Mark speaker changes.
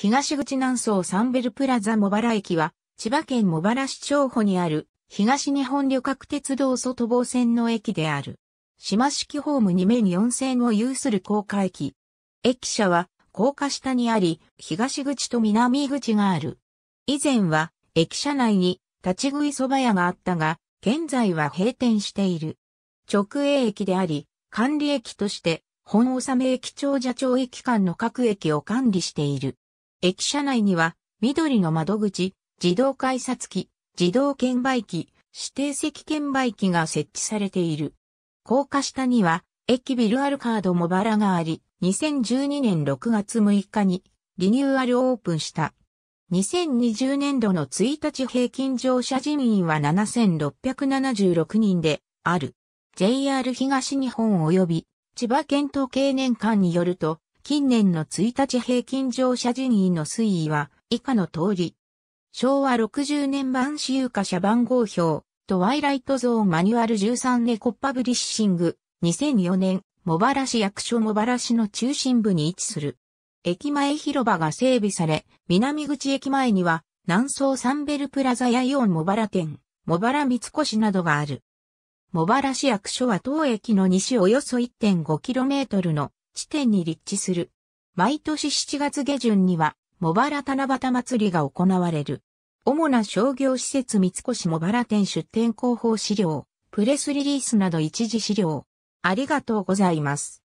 Speaker 1: 東口南総サンベルプラザ茂原駅は、千葉県茂原市長保にある、東日本旅客鉄道外房線の駅である。島式ホーム2面4線を有する高架駅。駅舎は、高架下にあり、東口と南口がある。以前は、駅舎内に、立ち食い蕎麦屋があったが、現在は閉店している。直営駅であり、管理駅として、本納駅長者庁駅間の各駅を管理している。駅舎内には、緑の窓口、自動改札機、自動券売機、指定席券売機が設置されている。高架下には、駅ビルアルカードもバラがあり、2012年6月6日にリニューアルオープンした。2020年度の1日平均乗車人員は7676人である。JR 東日本及び千葉県統計年間によると、近年の1日平均乗車人員の推移は以下の通り。昭和60年版私有化車番号表、トワイライトゾーンマニュアル13ネコパブリッシング、2004年、茂原市役所茂原市の中心部に位置する。駅前広場が整備され、南口駅前には、南総サンベルプラザやイオン茂原店、茂原三越などがある。茂原市役所は当駅の西およそ 1.5km の地点に立地する。毎年7月下旬には、茂原七夕祭りが行われる。主な商業施設三越茂原店出店広報資料、プレスリリースなど一時資料。ありがとうございます。